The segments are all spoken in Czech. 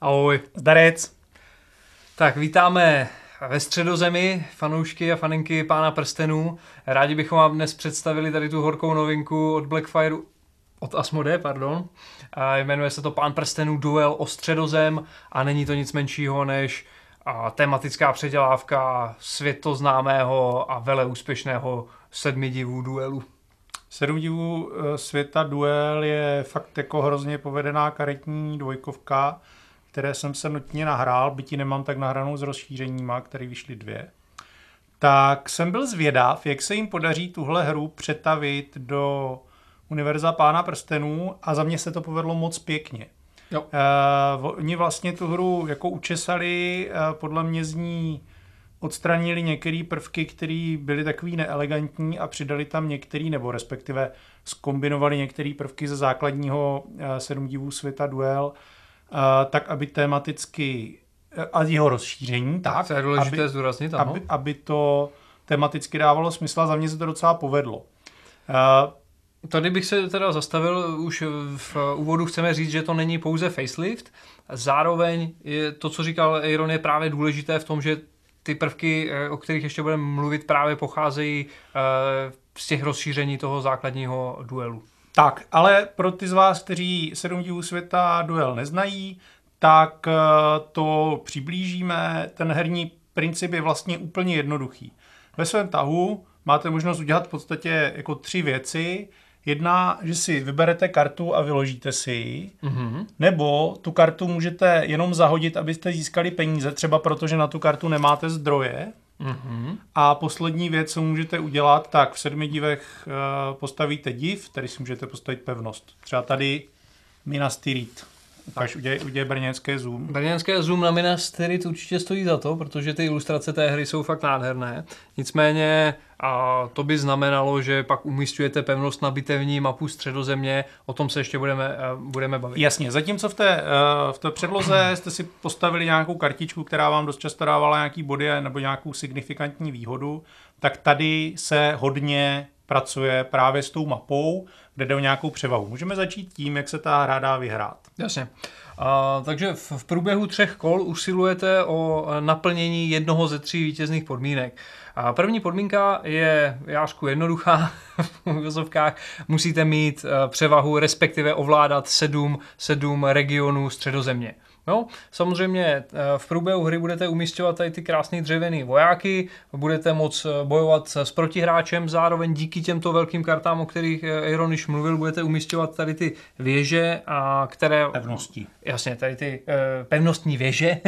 Ahoj. Zdarec. Tak vítáme ve středozemi fanoušky a faninky Pána prstenů. Rádi bychom vám dnes představili tady tu horkou novinku od Blackfire, od Asmode, pardon. A jmenuje se to Pán prstenů duel o středozem a není to nic menšího než a tematická předělávka světoznámého a vele úspěšného sedmi divů duelu. Sedm divů e, světa duel je fakt jako hrozně povedená karetní dvojkovka, které jsem se nutně nahrál, ji nemám tak nahranou s rozšířeníma, které vyšly dvě, tak jsem byl zvědav, jak se jim podaří tuhle hru přetavit do Univerza Pána prstenů a za mě se to povedlo moc pěkně. Jo. Uh, oni vlastně tu hru jako učesali, uh, podle mě z ní odstranili některé prvky, které byly takový neelegantní a přidali tam některé, nebo respektive zkombinovali některé prvky ze základního uh, sedm divů světa duel tak aby tematicky a jeho rozšíření, tak, to je důležité aby, zdůraznit, ano. Aby, aby to tematicky dávalo smysl a za mě se to docela povedlo. Tady bych se teda zastavil, už v úvodu chceme říct, že to není pouze facelift, zároveň je to, co říkal Aaron, je právě důležité v tom, že ty prvky, eh, o kterých ještě budeme mluvit, právě pocházejí eh, z těch rozšíření toho základního duelu. Tak, ale pro ty z vás, kteří sedm dílů světa duel neznají, tak eh, to přiblížíme. Ten herní princip je vlastně úplně jednoduchý. Ve svém tahu máte možnost udělat v podstatě jako tři věci. Jedna, že si vyberete kartu a vyložíte si ji, mm-hmm. nebo tu kartu můžete jenom zahodit, abyste získali peníze, třeba protože na tu kartu nemáte zdroje, Mm-hmm. A poslední věc, co můžete udělat, tak v sedmi divech eh, postavíte div, tady si můžete postavit pevnost. Třeba tady Minas Tirith. Až udělej, udělej brněnské Zoom. Brněnské Zoom na Minasterit určitě stojí za to, protože ty ilustrace té hry jsou fakt nádherné. Nicméně a to by znamenalo, že pak umístujete pevnost na bitevní mapu středozemě, o tom se ještě budeme, eh, budeme bavit. Jasně, zatímco v té, eh, v té předloze jste si postavili nějakou kartičku, která vám dost často dávala nějaký body nebo nějakou signifikantní výhodu, tak tady se hodně pracuje právě s tou mapou, kde jde o nějakou převahu. Můžeme začít tím, jak se ta hra dá vyhrát. Jasně. A, takže v, v průběhu třech kol usilujete o naplnění jednoho ze tří vítězných podmínek. A první podmínka je jášku jednoduchá v vozovkách. Musíte mít eh, převahu, respektive ovládat sedm, sedm regionů středozemě. Jo? Samozřejmě eh, v průběhu hry budete umístěvat tady ty krásné dřevěné vojáky, budete moc eh, bojovat s protihráčem, zároveň díky těmto velkým kartám, o kterých eh, Iron již mluvil, budete umístěvat tady ty věže, a které... Pevnosti. Jasně, tady ty pevnostní věže,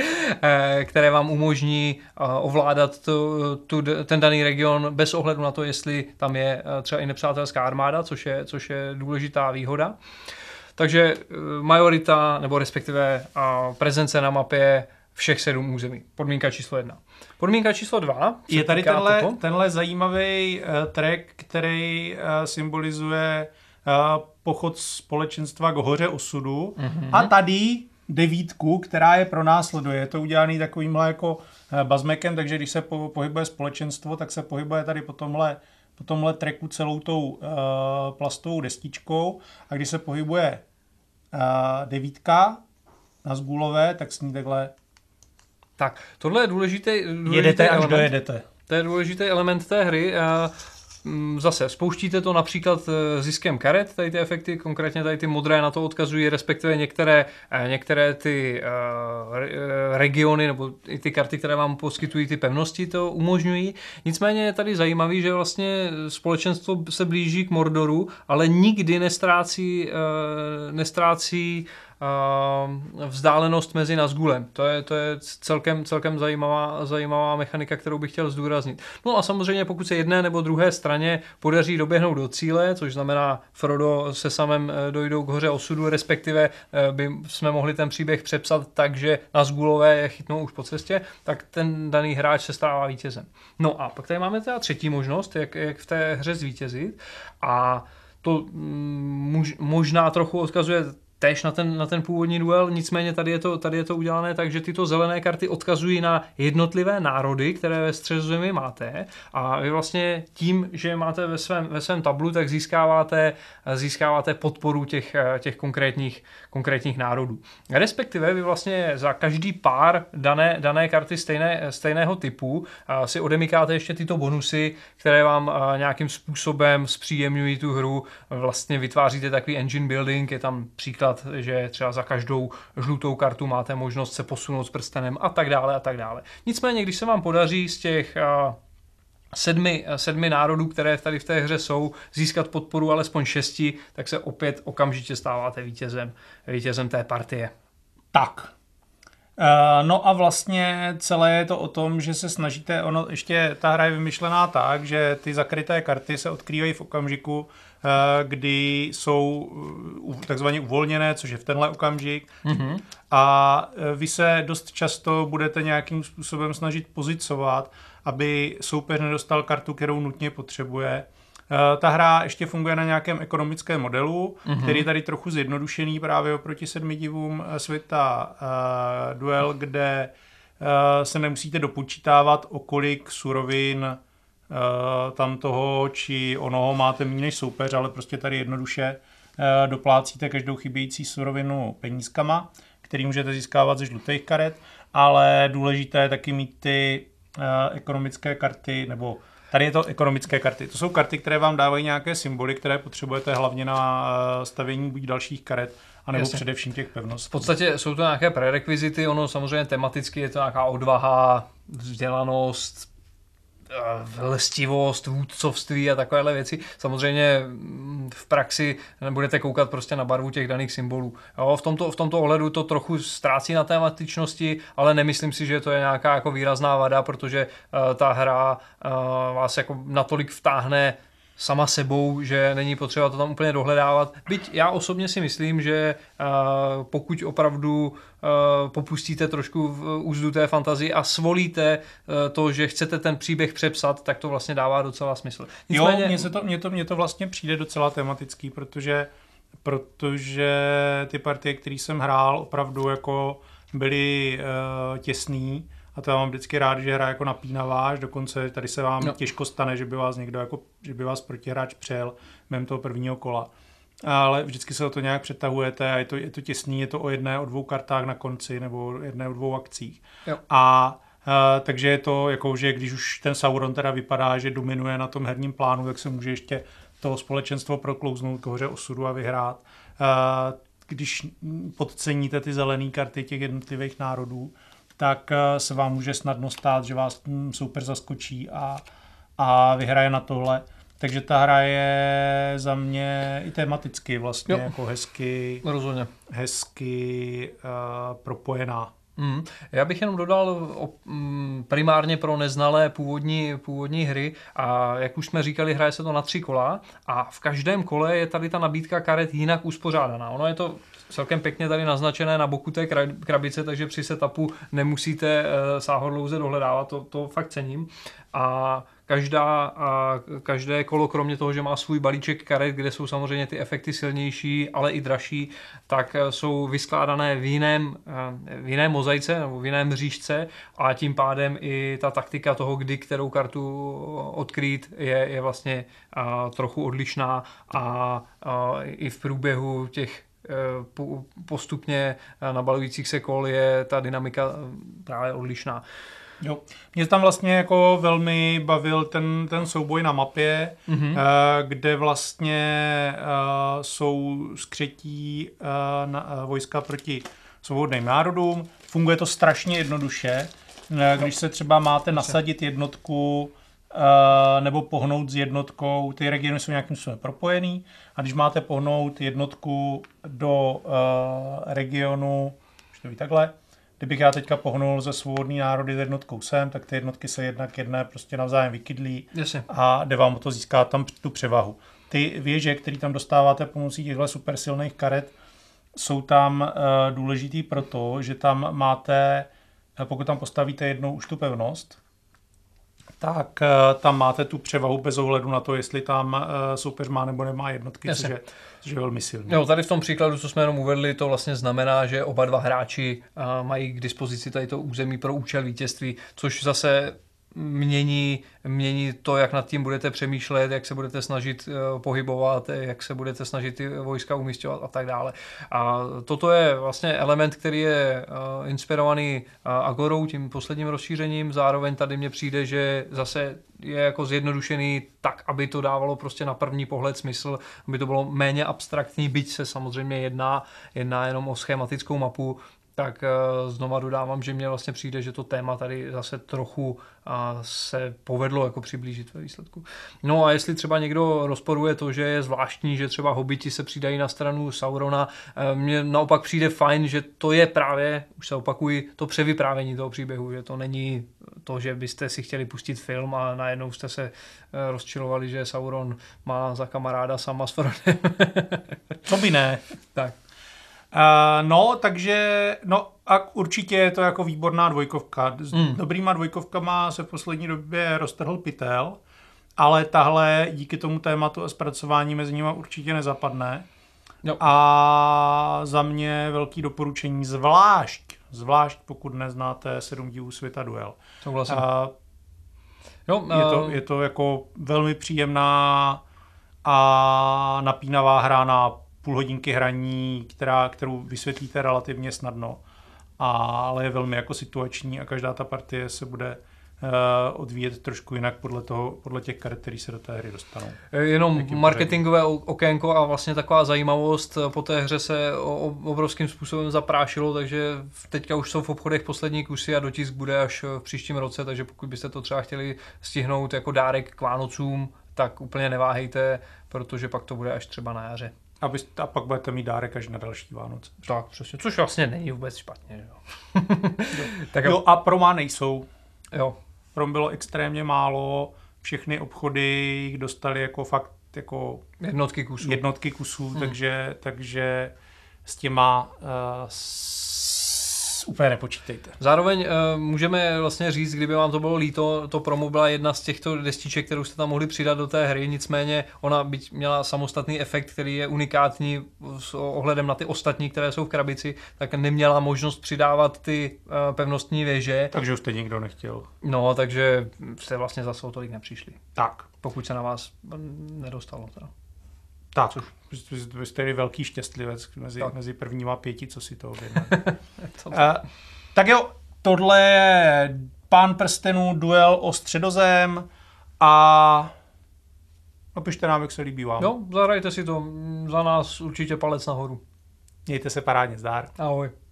které vám umožní ovládat tu, tu, ten daný region bez ohledu na to, jestli tam je třeba i nepřátelská armáda, což je, což je důležitá výhoda. Takže eh, majorita, nebo respektive prezence na mapě všech sedm území. Podmínka číslo jedna. Podmínka číslo dva. Je tady tenhle, tenhle zajímavý uh, track, který uh, symbolizuje uh, pochod společenstva k hoře osudu. Mm-hmm. A tady devítku, která je pro následuje. Je to udělaný takovýmhle jako bazmekem, takže když se po, pohybuje společenstvo, tak se pohybuje tady po tomhle po tomhle treku celou tou uh, plastovou destičkou a když se pohybuje uh, devítka na zgůlové, tak s ní takhle... Tak, tohle je důležité. důležité jedete, až dojedete. To je důležitý element té hry. Eh, Mm, zase spouštíte to například eh, ziskem karet, tady ty efekty, konkrétně tady ty modré na to odkazují, respektive některé, eh, některé ty eh, regiony nebo i ty karty, které vám poskytují ty pevnosti, to umožňují. Nicméně je tady zajímavý, že vlastně společenstvo se blíží k Mordoru, ale nikdy nestrácí, nestrácí Eh, vzdálenost mezi Nazgulem. To je, to je celkem, celkem zajímavá, zajímavá mechanika, kterou bych chtěl zdůraznit. No a samozřejmě pokud se jedné nebo druhé straně podaří doběhnout do cíle, což znamená Frodo se samem eh, dojdou k hoře osudu, respektive eh, by jsme mohli ten příběh přepsat tak, že Nazgulové je chytnou už po cestě, tak ten daný hráč se stává vítězem. No a pak tady máme teda třetí možnost, jak, jak v té hře zvítězit a to mm, možná trochu odkazuje tež na ten, na ten původní duel, nicméně tady je, to, tady je to udělané tak, že tyto zelené karty odkazují na jednotlivé národy, které ve Středozemi máte a vy vlastně tím, že máte ve svém, ve svém tablu, tak získáváte, získáváte podporu těch, těch konkrétních, konkrétních národů. Respektive vy vlastně za každý pár dané, dané karty stejné, stejného typu si odemykáte ještě tyto bonusy, které vám nějakým způsobem zpříjemňují tu hru, vlastně vytváříte takový engine building, je tam příklad dostat, že třeba za každou žlutou kartu máte možnost se posunout s prstenem a tak dále a tak dále. Nicméně, když se vám podaří z těch eh, sedmi, eh, sedmi národů, které tady v té hře jsou, získat podporu alespoň šesti, tak se opět okamžitě stáváte vítězem, vítězem té partie. Tak, Eh, no a vlastně celé je to o tom, že se snažíte, ono ještě ta hra je vymyšlená tak, že ty zakryté karty se odkrývají v okamžiku, eh, kdy jsou eh, takzvaně uvolněné, což je v tenhle okamžik. Mm-hmm. A vy se dost často budete nějakým způsobem snažit pozicovat, aby soupeř nedostal kartu, kterou nutně potřebuje. Eh, ta hra ještě funguje na nějakém ekonomickém modelu, mm-hmm. který je tady trochu zjednodušený právě oproti sedmi divům eh, světa uh, duel, kde uh, se nemusíte dopočítávat, o kolik surovin uh, tam toho či onoho máte méně než soupeř, ale prostě tady jednoduše uh, doplácíte každou chybějící surovinu penízkama, který můžete získávat ze žlutých karet, ale důležité je taky mít ty uh, ekonomické karty nebo Tady je to ekonomické karty. To jsou karty, které vám dávají nějaké symboly, které potřebujete hlavně na eh, stavění buď dalších karet, anebo Jasně. především těch pevností. V podstatě jsou to nějaké prerekvizity, ono samozřejmě tematicky je to nějaká odvaha, vzdělanost, lestivost, vůdcovství a takovéhle věci. Samozřejmě mm, v praxi budete koukat prostě na barvu těch daných symbolů. Jo, v, tomto, v tomto ohledu to trochu ztrácí na tématičnosti, ale nemyslím si, že to je nějaká jako výrazná vada, protože uh, ta hra uh, vás jako natolik vtáhne sama sebou, že není potřeba to tam úplně dohledávat. Byť já osobně si myslím, že eh, pokud opravdu eh, popustíte trošku v úzdu té fantazii a svolíte eh, to, že chcete ten příběh přepsat, tak to vlastně dává docela smysl. Nicméně... Jo, mně, se to, mně, to, mně to vlastně přijde docela tematický, protože, protože ty partie, které jsem hrál, opravdu jako byly uh, těsný a to já mám vždycky rád, že hra jako napínavá, až dokonce tady se vám no. těžko stane, že by vás někdo jako, že by vás protihráč přejel mém toho prvního kola. Ale vždycky se o to nějak přetahujete a je to, je to těsný, je to o jedné, o dvou kartách na konci nebo o jedné, o dvou akcích. Jo. A Uh, takže je to jako, že když už ten Sauron teda vypadá, že dominuje na tom herním plánu, tak se může ještě to společenstvo proklouznout k hoře osudu a vyhrát. Uh, když podceníte ty zelené karty těch jednotlivých národů, tak eh, se vám může snadno stát, že vás super zaskočí a, a vyhraje na tohle. Takže ta hra je za mě i tematicky vlastně jo. jako hezky, hezky uh, propojená. Mm. Já bych jenom dodal o, mm, primárně pro neznalé původní, původní hry a jak už jsme říkali, hraje se to na tři kola a v každém kole je tady ta nabídka karet jinak uspořádaná. Ono je to celkem pěkně tady naznačené na boku té krabice, takže při setupu nemusíte eh, sáhodlouze dohledávat, to, to fakt cením. A každá, a každé kolo, kromě toho, že má svůj balíček karet, kde jsou samozřejmě ty efekty silnější, ale i dražší, tak eh, jsou vyskládané v jiném, eh, v jiném mozaice nebo v jiném mřížce a tím pádem i ta taktika toho, kdy kterou kartu odkrýt, je, je vlastně trochu odlišná a, a i v průběhu těch postupně na se kol je ta dynamika eh, právě odlišná. Jo. Mě tam vlastně jako velmi bavil ten, ten souboj na mapě, mm-hmm. kde vlastně eh, jsou skřetí na, vojska proti svobodným národům. Funguje to strašně jednoduše. Když se třeba máte nasadit jednotku Eh, nebo pohnout s jednotkou, ty regiony jsou nějakým způsobem propojený a když máte pohnout jednotku do eh, regionu, už to ví takhle, kdybych já teďka pohnul ze svobodný národy s jednotkou sem, tak ty jednotky se jednak jedné prostě navzájem vykydlí Jasně. a jde vám o to získá tam tu převahu. Ty věže, které tam dostáváte pomocí těchto supersilných karet, jsou tam uh, důležitý proto, že tam máte, pokud tam postavíte jednou už tu pevnost, tak eh, tam máte tu převahu bez ohledu na to, jestli tam eh, soupeř má nebo nemá jednotky, Jasně. což je, což je velmi silný. Jo, tady v tom příkladu, co jsme jenom uvedli, to vlastně znamená, že oba dva hráči eh, mají k dispozici tady to území pro účel vítězství, což zase mění, mění to, jak nad tím budete přemýšlet, jak se budete snažit eh, pohybovat, jak se budete snažit ty vojska umístěvat a tak dále. A toto je vlastně element, který je eh, inspirovaný eh, Agorou, tím posledním rozšířením. Zároveň tady mně přijde, že zase je jako zjednodušený tak, aby to dávalo prostě na první pohled smysl, aby to bylo méně abstraktní, byť se samozřejmě jedná, jedná jenom o schematickou mapu, tak eh, znova dodávám, že mě vlastně přijde, že to téma tady zase trochu eh, se povedlo jako přiblížit ve výsledku. No a jestli třeba někdo rozporuje to, že je zvláštní, že třeba hobiti se přidají na stranu Saurona, eh, mně naopak přijde fajn, že to je právě, už se opakuji, to převyprávění toho příběhu, že to není to, že byste si chtěli pustit film a najednou jste se rozčilovali, že Sauron má za kamaráda sama s Frodem. To by ne? Tak. Uh, no, takže, no a určitě je to jako výborná dvojkovka. S mm. dobrýma dvojkovkama se v poslední době roztrhl pitel, ale tahle díky tomu tématu a zpracování mezi nimi určitě nezapadne. Jo. A za mě velký doporučení, zvlášť, zvlášť pokud neznáte sedm dílů světa duel. Souhlasím. Uh, jo, uh... je, to, eh, je to jako velmi příjemná a napínavá hra na půl hodinky hraní, která, kterou vysvětlíte relativně snadno, a, ale je velmi jako situační a každá ta partie se bude eh, odvíjet trošku jinak podle, toho, podle těch karet, které se do té hry dostanou. Eh, jenom Jakým marketingové okénko a vlastně taková zajímavost eh, po té hře se obrovským způsobem zaprášilo, takže teďka už jsou v obchodech poslední kusy a dotisk bude až v příštím roce, takže pokud byste to třeba chtěli stihnout jako dárek k Vánocům tak úplně neváhejte, protože pak to bude až třeba na jaře. A, vy, a pak budete mít dárek až na další Vánoce. Tak, přesně, což vlastně není vůbec špatně. Jo. jo. tak jo, a Proma nejsou. Jo. Prom bylo extrémně málo, všechny obchody jich dostali jako fakt jako jednotky kusů, jednotky kusů hmm. takže, takže s těma uh, s úplně nepočítejte. Zároveň uh, můžeme vlastně říct, kdyby vám to bylo líto, to promo byla jedna z těchto destiček, kterou jste tam mohli přidat do té hry, nicméně ona byť měla samostatný efekt, který je unikátní s ohledem na ty ostatní, které jsou v krabici, tak neměla možnost přidávat ty uh, pevnostní věže. Takže už jste nikdo nechtěl. No, takže jste vlastně zase o tolik nepřišli. Tak. Pokud se na vás mm, nedostalo teda. Tak, což byl jste velký štěstlivec mezi, tak. mezi prvníma pěti, co si to objedná. uh, eh, tak jo, tohle je Pán prstenů, duel o středozem a napište nám, jak se líbí vám. Jo, zahrajte si to, za nás určitě palec nahoru. Mějte se parádně, zdár. Ahoj.